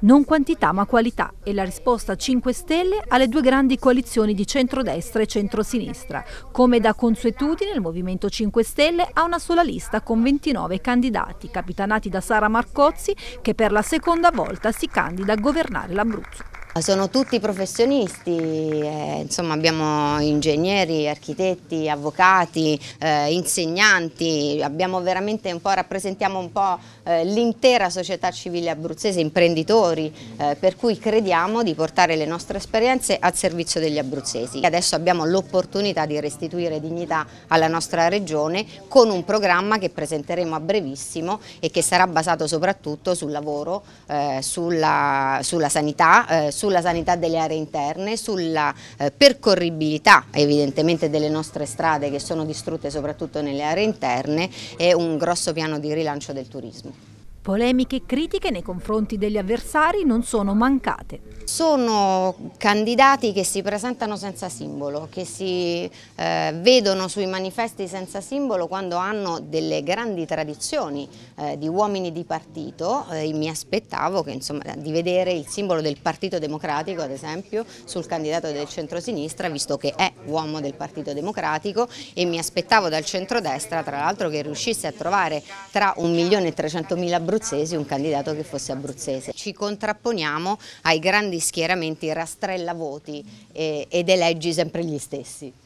Non quantità ma qualità è la risposta 5 Stelle alle due grandi coalizioni di centrodestra e centrosinistra. Come da consuetudine il Movimento 5 Stelle ha una sola lista con 29 candidati, capitanati da Sara Marcozzi che per la seconda volta si candida a governare l'Abruzzo. Sono tutti professionisti, eh, insomma abbiamo ingegneri, architetti, avvocati, eh, insegnanti, abbiamo veramente un po', rappresentiamo un po' eh, l'intera società civile abruzzese, imprenditori, eh, per cui crediamo di portare le nostre esperienze al servizio degli abruzzesi. Adesso abbiamo l'opportunità di restituire dignità alla nostra regione con un programma che presenteremo a brevissimo e che sarà basato soprattutto sul lavoro, eh, sulla, sulla sanità, eh, sulla sanità delle aree interne, sulla eh, percorribilità evidentemente delle nostre strade che sono distrutte soprattutto nelle aree interne e un grosso piano di rilancio del turismo. Polemiche e critiche nei confronti degli avversari non sono mancate. Sono candidati che si presentano senza simbolo, che si eh, vedono sui manifesti senza simbolo quando hanno delle grandi tradizioni eh, di uomini di partito. Eh, mi aspettavo che, insomma, di vedere il simbolo del Partito Democratico, ad esempio, sul candidato del centrosinistra, visto che è uomo del Partito Democratico e mi aspettavo dal centrodestra, tra l'altro, che riuscisse a trovare tra 1 milione e 300 mila abruzzesi un candidato che fosse abruzzese. Ci contrapponiamo ai grandi schieramenti rastrella voti eh, ed eleggi sempre gli stessi.